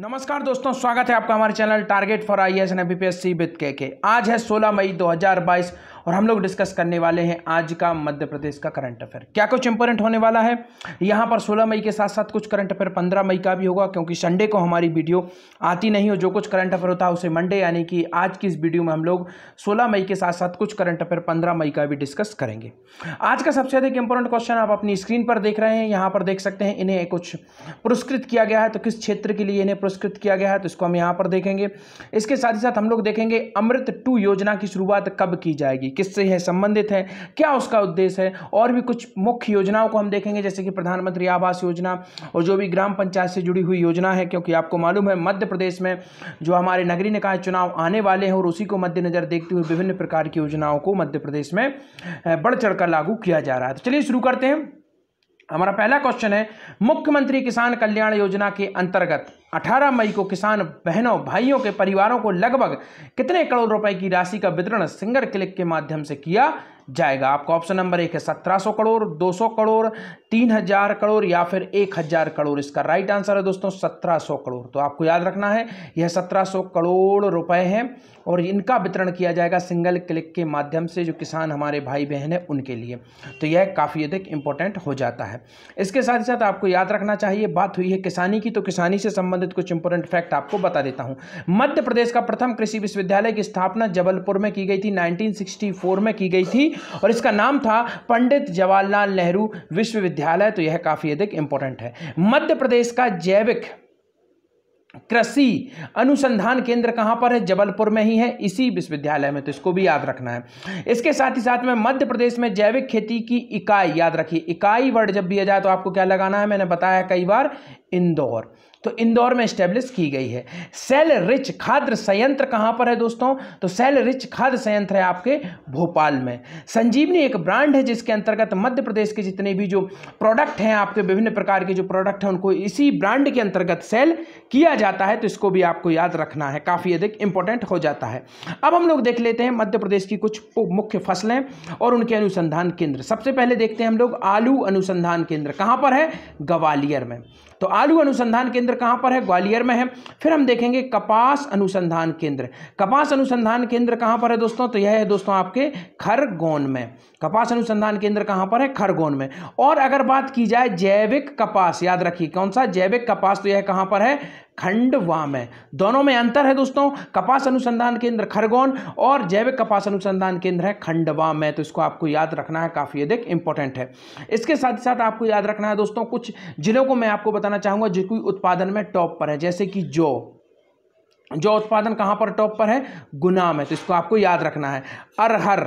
नमस्कार दोस्तों स्वागत है आपका हमारे channel target for I A S N B P S बिथ के के आज है 16 मई 2022 और हम लोग डिस्कस करने वाले हैं आज का मध्य प्रदेश का करंट अफेयर क्या कुछ इंपॉर्टेंट होने वाला है यहाँ पर 16 मई के साथ साथ कुछ करंट अफेयर 15 मई का भी होगा क्योंकि संडे को हमारी वीडियो आती नहीं हो जो कुछ करंट अफेयर होता है उसे मंडे यानी कि आज की इस वीडियो में हम लोग सोलह मई के साथ साथ कुछ करंट अफेयर पंद्रह मई का भी डिस्कस करेंगे आज का सबसे अधिक इंपॉर्टेंट क्वेश्चन आप अपनी स्क्रीन पर देख रहे हैं यहाँ पर देख सकते हैं इन्हें कुछ पुरस्कृत किया गया है तो किस क्षेत्र के लिए इन्हें पुरस्कृत किया गया है तो इसको हम यहाँ पर देखेंगे इसके साथ ही साथ हम लोग देखेंगे अमृत टू योजना की शुरुआत कब की जाएगी किससे यह संबंधित है क्या उसका उद्देश्य है और भी कुछ मुख्य योजनाओं को हम देखेंगे जैसे कि प्रधानमंत्री आवास योजना और जो भी ग्राम पंचायत से जुड़ी हुई योजना है क्योंकि आपको मालूम है मध्य प्रदेश में जो हमारे नगरीय निकाय चुनाव आने वाले हैं और उसी को मद्देनजर देखते हुए विभिन्न प्रकार की योजनाओं को मध्य प्रदेश में बढ़ चढ़कर लागू किया जा रहा है तो चलिए शुरू करते हैं हमारा पहला क्वेश्चन है मुख्यमंत्री किसान कल्याण योजना के अंतर्गत 18 मई को किसान बहनों भाइयों के परिवारों को लगभग कितने करोड़ रुपए की राशि का वितरण सिंगर क्लिक के माध्यम से किया जाएगा आपका ऑप्शन नंबर एक है सत्रह सौ करोड़ दो सौ करोड़ तीन हजार करोड़ या फिर एक हज़ार करोड़ इसका राइट आंसर है दोस्तों सत्रह सौ करोड़ तो आपको याद रखना है यह सत्रह सौ करोड़ रुपए हैं और इनका वितरण किया जाएगा सिंगल क्लिक के माध्यम से जो किसान हमारे भाई बहन है उनके लिए तो यह काफ़ी अधिक इंपॉर्टेंट हो जाता है इसके साथ ही साथ आपको याद रखना चाहिए बात हुई है किसानी की तो किसानी से संबंधित कुछ इंपोर्टेंट फैक्ट आपको बता देता हूँ मध्य प्रदेश का प्रथम कृषि विश्वविद्यालय की स्थापना जबलपुर में की गई थी नाइनटीन में की गई थी और इसका नाम था पंडित जवाहरलाल नेहरू विश्वविद्यालय तो यह काफ़ी अधिक इंपॉर्टेंट है मध्य प्रदेश का जैविक कृषि अनुसंधान केंद्र कहाँ पर है जबलपुर में ही है इसी विश्वविद्यालय में तो इसको भी याद रखना है इसके साथ ही साथ में मध्य प्रदेश में जैविक खेती की इकाई याद रखिए इकाई वर्ड जब दिया जाए तो आपको क्या लगाना है मैंने बताया कई बार इंदौर तो इंदौर में स्टैब्लिश की गई है सेल रिच खाद्य संयंत्र कहाँ पर है दोस्तों तो सेल रिच खाद्य संयंत्र है आपके भोपाल में संजीवनी एक ब्रांड है जिसके अंतर्गत मध्य प्रदेश के जितने भी जो प्रोडक्ट हैं आपके विभिन्न प्रकार के जो प्रोडक्ट हैं उनको इसी ब्रांड के अंतर्गत सेल किया जाता है तो इसको भी आपको याद रखना है काफ़ी अधिक इंपॉर्टेंट हो जाता है अब हम लोग देख लेते हैं मध्य प्रदेश की कुछ मुख्य फसलें और उनके अनुसंधान केंद्र सबसे पहले देखते हैं हम लोग आलू अनुसंधान केंद्र कहाँ पर है ग्वालियर में तो आलू अनुसंधान केंद्र कहाँ पर है ग्वालियर में है फिर हम देखेंगे कपास अनुसंधान केंद्र कपास अनुसंधान केंद्र कहाँ पर है दोस्तों तो यह है दोस्तों आपके खरगोन में कपास अनुसंधान केंद्र कहाँ पर है खरगोन में और अगर बात की जाए जैविक कपास याद रखिए कौन सा जैविक कपास तो यह कहाँ पर है खंडवा में दोनों में अंतर है दोस्तों कपास अनुसंधान केंद्र खरगोन और जैविक कपास अनुसंधान केंद्र है खंडवा में तो इसको आपको याद रखना है काफ़ी अधिक इंपॉर्टेंट है इसके साथ ही साथ आपको याद रखना है दोस्तों कुछ जिलों को मैं आपको बताना जो जिसकी उत्पादन में टॉप पर है जैसे कि जो जो उत्पादन कहां पर टॉप पर है गुना में तो इसको आपको याद रखना है अरहर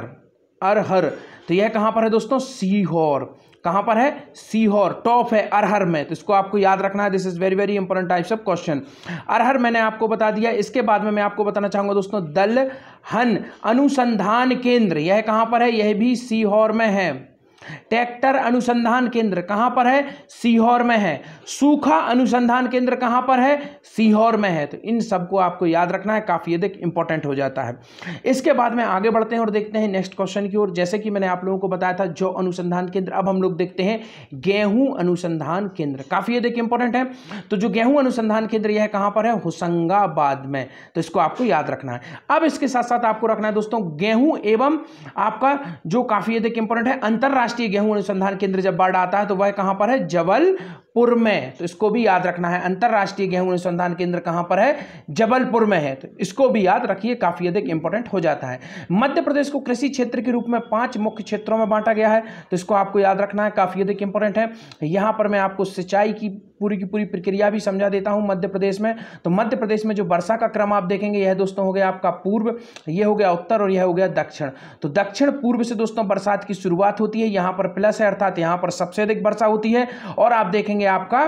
अरहर तो यह कहाँ पर है दोस्तों सीहोर कहाँ पर है सीहोर टॉप है अरहर में तो इसको आपको याद रखना है this is very very important types of question अरहर मैंने आपको बता दिया इसके बाद में मैं आपको बताना चाहूंगा दोस्तों दलहन अनुसंधान केंद्र यह कहाँ पर है यह भी सीहोर में है ट्रैक्टर अनुसंधान केंद्र कहाँ पर है सीहोर में है सूखा अनुसंधान केंद्र कहाँ पर है सीहोर में है तो इन सबको आपको याद रखना है काफ़ी अधिक इंपॉर्टेंट हो जाता है इसके बाद में आगे बढ़ते हैं और देखते हैं नेक्स्ट क्वेश्चन की ओर जैसे कि मैंने आप लोगों को बताया था जो अनुसंधान केंद्र अब हम लोग देखते हैं गेहूं अनुसंधान केंद्र काफ़ी अधिक इंपॉर्टेंट है तो जो गेहूं अनुसंधान केंद्र यह कहाँ पर है होशंगाबाद में तो इसको आपको याद रखना है अब इसके साथ साथ आपको रखना है दोस्तों गेहूं एवं आपका जो काफ़ी अधिक इंपॉर्टेंट है अंतर्राष्ट्रीय राष्ट्रीय गेहूं अनुसंधान केंद्र जब बाढ़ आता है तो वह कहां पर है जबल जबलपुर में तो इसको भी याद रखना है अंतर्राष्ट्रीय गेहूं अनुसंधान केंद्र कहां पर है जबलपुर में है तो इसको भी याद रखिए काफ़ी अधिक इंपॉर्टेंट हो जाता है मध्य प्रदेश को कृषि क्षेत्र के रूप में पांच मुख्य क्षेत्रों में बांटा गया है तो इसको आपको याद रखना है काफ़ी अधिक इंपॉर्टेंट है यहां पर मैं आपको सिंचाई की पूरी की पूरी प्रक्रिया भी समझा देता हूं मध्य प्रदेश में तो मध्य प्रदेश में जो वर्षा का क्रम आप देखेंगे यह दोस्तों हो गया आपका पूर्व यह हो गया उत्तर और यह हो गया दक्षिण तो दक्षिण पूर्व से दोस्तों बरसात की शुरुआत होती है यहां पर प्लस है अर्थात यहां पर सबसे अधिक वर्षा होती है और आप देखेंगे आपका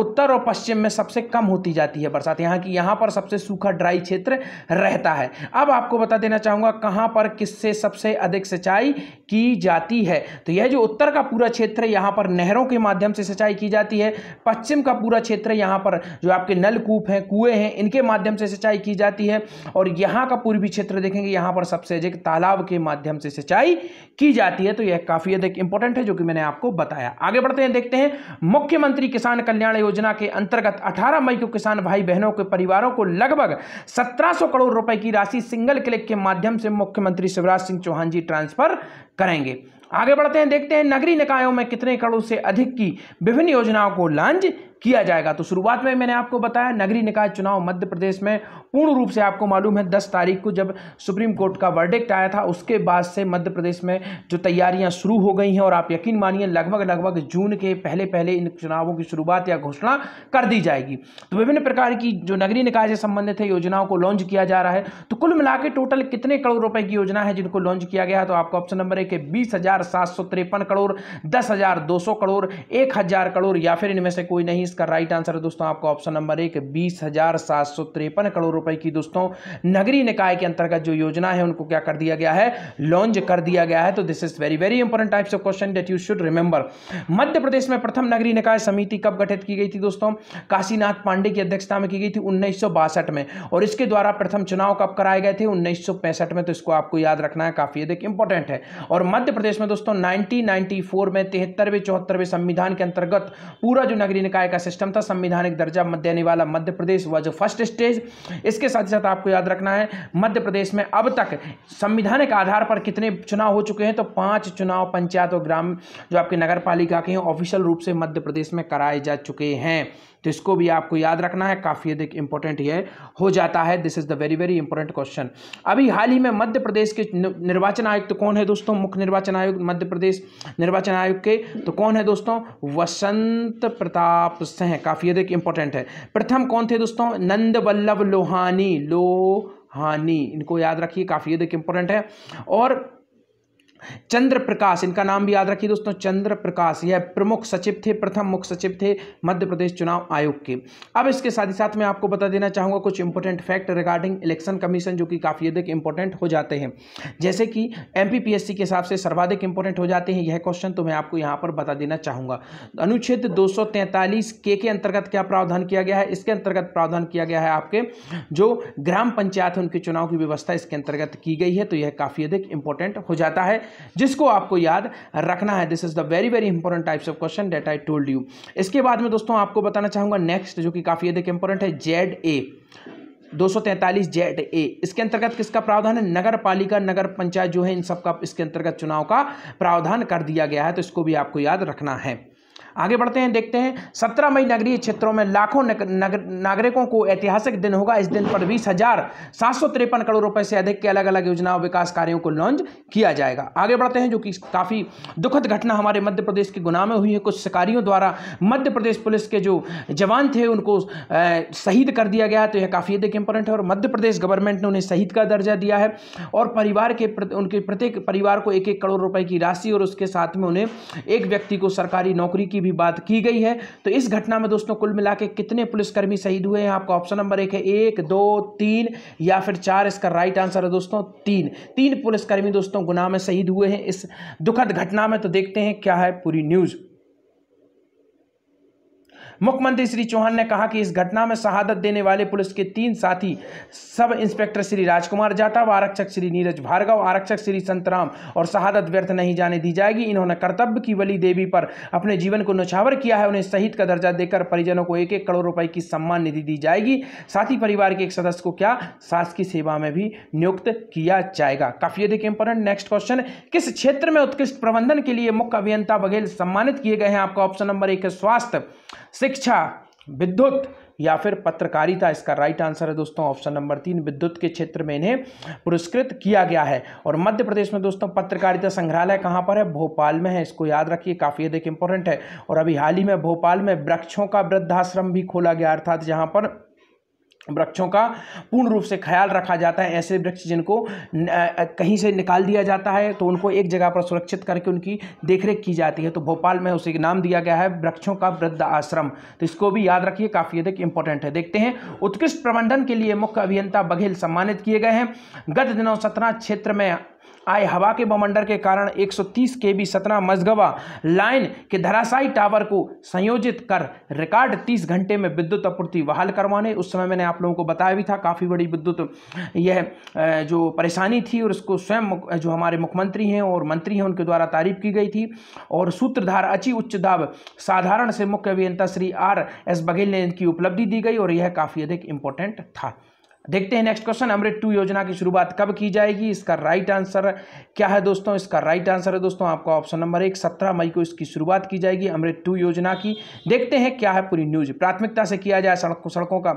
उत्तर और पश्चिम में सबसे कम होती जाती है बरसात यहाँ की यहाँ पर सबसे सूखा ड्राई क्षेत्र रहता है अब आपको बता देना चाहूँगा कहाँ पर किससे सबसे अधिक सिंचाई की जाती है तो यह जो उत्तर का पूरा क्षेत्र है यहाँ पर नहरों के माध्यम से सिंचाई की जाती है पश्चिम का पूरा क्षेत्र यहाँ पर जो आपके नलकूप हैं कुएँ हैं इनके माध्यम से सिंचाई की जाती है और यहाँ का पूर्वी क्षेत्र देखेंगे यहाँ पर सबसे अधिक तालाब के माध्यम से सिंचाई की जाती है तो यह काफ़ी अधिक इंपॉर्टेंट है जो कि मैंने आपको बताया आगे बढ़ते हैं देखते हैं मुख्यमंत्री प्रधानमंत्री किसान कल्याण योजना के अंतर्गत 18 मई को किसान भाई बहनों के परिवारों को लगभग 1700 करोड़ रुपए की राशि सिंगल क्लिक के माध्यम से मुख्यमंत्री शिवराज सिंह चौहान जी ट्रांसफर करेंगे आगे बढ़ते हैं देखते हैं नगरीय निकायों में कितने करोड़ से अधिक की विभिन्न योजनाओं को लॉन्च किया जाएगा तो शुरुआत में मैंने आपको बताया नगरीय निकाय चुनाव मध्य प्रदेश में पूर्ण रूप से आपको मालूम है दस तारीख को जब सुप्रीम कोर्ट का वर्डिक्ट आया था उसके बाद से मध्य प्रदेश में जो तैयारियां शुरू हो गई हैं और आप यकीन मानिए लगभग लगभग जून के पहले पहले इन चुनावों की शुरुआत या घोषणा कर दी जाएगी तो विभिन्न प्रकार की जो नगरीय निकाय से संबंधित है योजनाओं को लॉन्च किया जा रहा है तो कुल मिला टोटल कितने करोड़ रुपए की योजना है जिनको लॉन्च किया गया है तो आपको ऑप्शन नंबर एक है बीस हजार सात सौ तिरपन करोड़ दस हजार दो सौ करोड़ एक हजार करोड़ या फिर इनमें से कोई नहीं इसका राइट आंसर है दोस्तों आपका ऑप्शन नंबर एक बीस हजार सात सौ तिरपन करोड़ रुपए की दोस्तों नगरीय निकाय के अंतर्गत जो योजना है उनको क्या कर दिया गया है लॉन्च कर दिया गया है तो this is very very important types of question that you should remember Madhya Pradesh में प्रथम नगरीय निकाय समिति कब गठित की गई थी दोस्तों काशीनाथ पांडे की अध्यक्षता में की गई थी उन्नीस में और इसके द्वारा प्रथम चुनाव कब कराए गए थे उन्नीस में तो इसको आपको याद रखना है काफी अधिक इंपॉर्टेंट है और मध्य प्रदेश में दोस्तों नाइनटीन में तिहत्तरवे चौहत्तरवे संविधान के अंतर्गत पूरा जो नगरीय निकाय का का सिस्टम था संविधानिक दर्जा मध्य देने वाला Madhya Pradesh was first stage इसके साथ साथ आपको याद रखना है मध्य प्रदेश में अब तक संविधानिक आधार पर कितने चुनाव हो चुके हैं तो पांच चुनाव पंचायत और ग्राम जो आपके नगर पालिका के हैं ऑफिशियल रूप से मध्य प्रदेश में कराए जा चुके हैं तो इसको भी आपको याद रखना है काफ़ी अधिक इंपॉर्टेंट ये हो जाता है this is the very very important question अभी हाल ही में मध्य प्रदेश के निर्वाचन आयुक्त तो कौन है दोस्तों मुख्य निर्वाचन आयुक्त मध्य प्रदेश निर्वाचन आयुक्त के तो कौन है दोस्तों वसंत प्रताप दोस्त हैं काफ़ी अधिक इंपॉर्टेंट है प्रथम कौन थे दोस्तों नंद वल्लभ लोहानी लोहानी इनको याद रखिए काफ़ी अधिक इंपॉर्टेंट है और चंद्र प्रकाश इनका नाम भी याद रखिए दोस्तों चंद्र प्रकाश यह प्रमुख सचिव थे प्रथम मुख्य सचिव थे मध्य प्रदेश चुनाव आयोग के अब इसके साथ ही साथ मैं आपको बता देना चाहूँगा कुछ important fact regarding election commission जो कि काफ़ी अधिक इंपॉर्टेंट हो जाते हैं जैसे कि एम के हिसाब से सर्वाधिक इंपॉर्टेंट हो जाते हैं यह क्वेश्चन तो मैं आपको यहाँ पर बता देना चाहूँगा अनुच्छेद दो के के अंतर्गत क्या प्रावधान किया गया है इसके अंतर्गत प्रावधान किया गया है आपके जो ग्राम पंचायत है उनके चुनाव की व्यवस्था इसके अंतर्गत की गई है तो यह काफ़ी अधिक इंपॉर्टेंट हो जाता है जिसको आपको याद रखना है this is the very very important types of question that I told you इसके बाद में दोस्तों आपको बताना चाहूंगा नेक्स्ट जो कि काफ़ी अधिक इंपॉर्टेंट है जेड ए दो सौ तैंतालीस जेड ए इसके अंतर्गत किसका प्रावधान है नगर पालिका नगर पंचायत जो है इन सबका इसके अंतर्गत चुनाव का प्रावधान कर दिया गया है तो इसको भी आपको याद रखना है आगे बढ़ते हैं देखते हैं सत्रह मई नगरीय क्षेत्रों में लाखों नागरिकों को ऐतिहासिक दिन होगा इस दिन पर बीस हजार सात सौ तिरपन करोड़ रुपए से अधिक के अलग अलग योजनाओं विकास कार्यों को लॉन्च किया जाएगा आगे बढ़ते हैं जो कि काफ़ी दुखद घटना हमारे मध्य प्रदेश के गुना में हुई है कुछ शिकारियों द्वारा मध्य प्रदेश पुलिस के जो जवान थे उनको शहीद कर दिया गया तो यह काफ़ी अधिक इंपॉर्टेंट है और मध्य प्रदेश गवर्नमेंट ने उन्हें शहीद का दर्जा दिया है और परिवार के उनके प्रत्येक परिवार को एक एक करोड़ रुपए की राशि और उसके साथ में उन्हें एक व्यक्ति को सरकारी नौकरी की भी बात की गई है तो इस घटना में दोस्तों कुल मिला के कितने पुलिसकर्मी शहीद हुए हैं आपका ऑप्शन नंबर एक है एक दो तीन या फिर चार इसका राइट आंसर है दोस्तों तीन तीन पुलिसकर्मी दोस्तों गुना में शहीद हुए हैं इस दुखद घटना में तो देखते हैं क्या है पूरी न्यूज़ मुख्यमंत्री श्री चौहान ने कहा कि इस घटना में शहादत देने वाले पुलिस के तीन साथी सब इंस्पेक्टर श्री राजकुमार जाटव आरक्षक श्री नीरज भार्गव आरक्षक श्री संतराम और शहादत व्यर्थ नहीं जाने दी जाएगी इन्होंने कर्तव्य की बलि देवी पर अपने जीवन को नौछावर किया है उन्हें शहीद का दर्जा देकर परिजनों को एक एक करोड़ रुपए की सम्मान निधि दी जाएगी साथ ही परिवार के एक सदस्य को क्या शासकीय सेवा में भी नियुक्त किया जाएगा काफी अधिक इंपॉर्टेंट नेक्स्ट क्वेश्चन किस क्षेत्र में उत्कृष्ट प्रबंधन के लिए मुख्य अभियंता बघेल सम्मानित किए गए हैं आपका ऑप्शन नंबर एक है स्वास्थ्य शिक्षा विद्युत या फिर पत्रकारिता इसका राइट आंसर है दोस्तों ऑप्शन नंबर तीन विद्युत के क्षेत्र में इन्हें पुरस्कृत किया गया है और मध्य प्रदेश में दोस्तों पत्रकारिता संग्रहालय कहाँ पर है भोपाल में है इसको याद रखिए काफ़ी अधिक इंपॉर्टेंट है और अभी हाल ही में भोपाल में वृक्षों का वृद्धाश्रम भी खोला गया अर्थात जहाँ पर वृक्षों का पूर्ण रूप से ख्याल रखा जाता है ऐसे वृक्ष जिनको कहीं से निकाल दिया जाता है तो उनको एक जगह पर सुरक्षित करके उनकी देखरेख की जाती है तो भोपाल में उसे नाम दिया गया है वृक्षों का वृद्ध आश्रम तो इसको भी याद रखिए काफ़ी अधिक इंपॉर्टेंट है देखते हैं उत्कृष्ट प्रबंधन के लिए मुख्य अभियंता बघेल सम्मानित किए गए हैं गत दिनों सतना क्षेत्र में आए हवा के बमंडर के कारण 130 तीस सतना मजगवा लाइन के धराशाई टावर को संयोजित कर रिकॉर्ड 30 घंटे में विद्युत आपूर्ति बहाल करवाने उस समय मैंने आप लोगों को बताया भी था काफ़ी बड़ी विद्युत यह जो परेशानी थी और इसको स्वयं जो हमारे मुख्यमंत्री हैं और मंत्री हैं उनके द्वारा तारीफ की गई थी और सूत्रधार अची उच्च दाब साधारण से मुख्य अभियंता श्री आर एस बघेल ने इनकी उपलब्धि दी गई और यह काफ़ी अधिक इम्पोर्टेंट था देखते हैं नेक्स्ट क्वेश्चन अमृत टू योजना की शुरुआत कब की जाएगी इसका राइट आंसर क्या है दोस्तों इसका राइट आंसर है दोस्तों आपका ऑप्शन नंबर एक सत्रह मई को इसकी शुरुआत की जाएगी अमृत टू योजना की देखते हैं क्या है पूरी न्यूज प्राथमिकता से किया जाए सड़क सड़कों का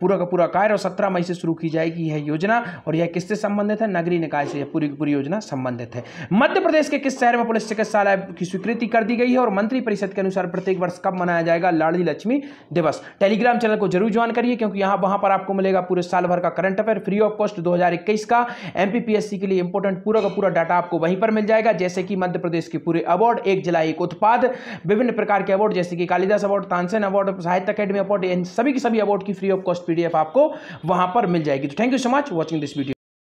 पूरा का पूरा कार्य और सत्रह मई से शुरू की जाएगी यह योजना और यह किससे संबंधित है नगरीय निकाय से यह पूरी की पूरी योजना संबंधित है मध्य प्रदेश के किस शहर में पुलिस चिकित्सालय की स्वीकृति कर दी गई है और मंत्री परिषद के अनुसार प्रत्येक वर्ष कब मनाया जाएगा लाड़ी लक्ष्मी दिवस टेलीग्राम चैनल को जरूर ज्वाइन करिए क्योंकि यहाँ वहाँ पर आपको मिलेगा पूरे साल भर का current affair free of cost 2021 का एमपीपीएससी के लिए इंपोर्टेंट पूरा का पूरा डाटा आपको वहीं पर मिल जाएगा जैसे कि मध्य प्रदेश के पूरे अवार्ड एक जिला एक उत्पाद विभिन्न प्रकार के अवार्ड जैसे कि Kalidas award Tansen award Sahitya Akademi award इन सभी के सभी अवार्ड की फ्री ऑफ कॉस्ट पीडीएफ आपको वहां पर मिल जाएगी तो thank you so much watching this video